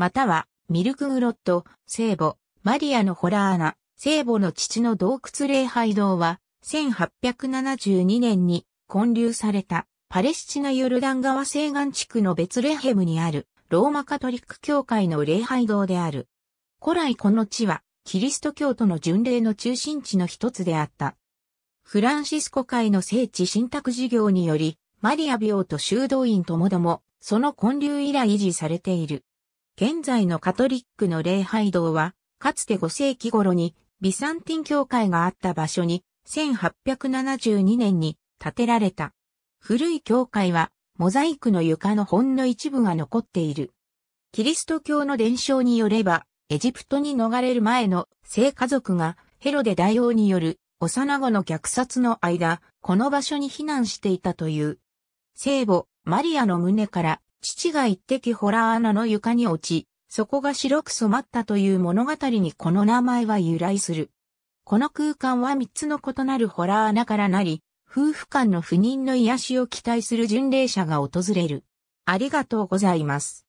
または、ミルクグロット、聖母、マリアのホラーナ、聖母の父の洞窟礼拝堂は、1872年に建立された、パレスチナヨルダン川西岸地区のベツレヘムにある、ローマカトリック教会の礼拝堂である。古来この地は、キリスト教徒の巡礼の中心地の一つであった。フランシスコ会の聖地信託事業により、マリア病と修道院ともども、その建立以来維持されている。現在のカトリックの礼拝堂は、かつて5世紀頃にビサンティン教会があった場所に1872年に建てられた。古い教会はモザイクの床のほんの一部が残っている。キリスト教の伝承によれば、エジプトに逃れる前の聖家族がヘロデ大王による幼子の虐殺の間、この場所に避難していたという。聖母、マリアの胸から父が一滴ホラー穴の床に落ち、そこが白く染まったという物語にこの名前は由来する。この空間は三つの異なるホラー穴からなり、夫婦間の不妊の癒しを期待する巡礼者が訪れる。ありがとうございます。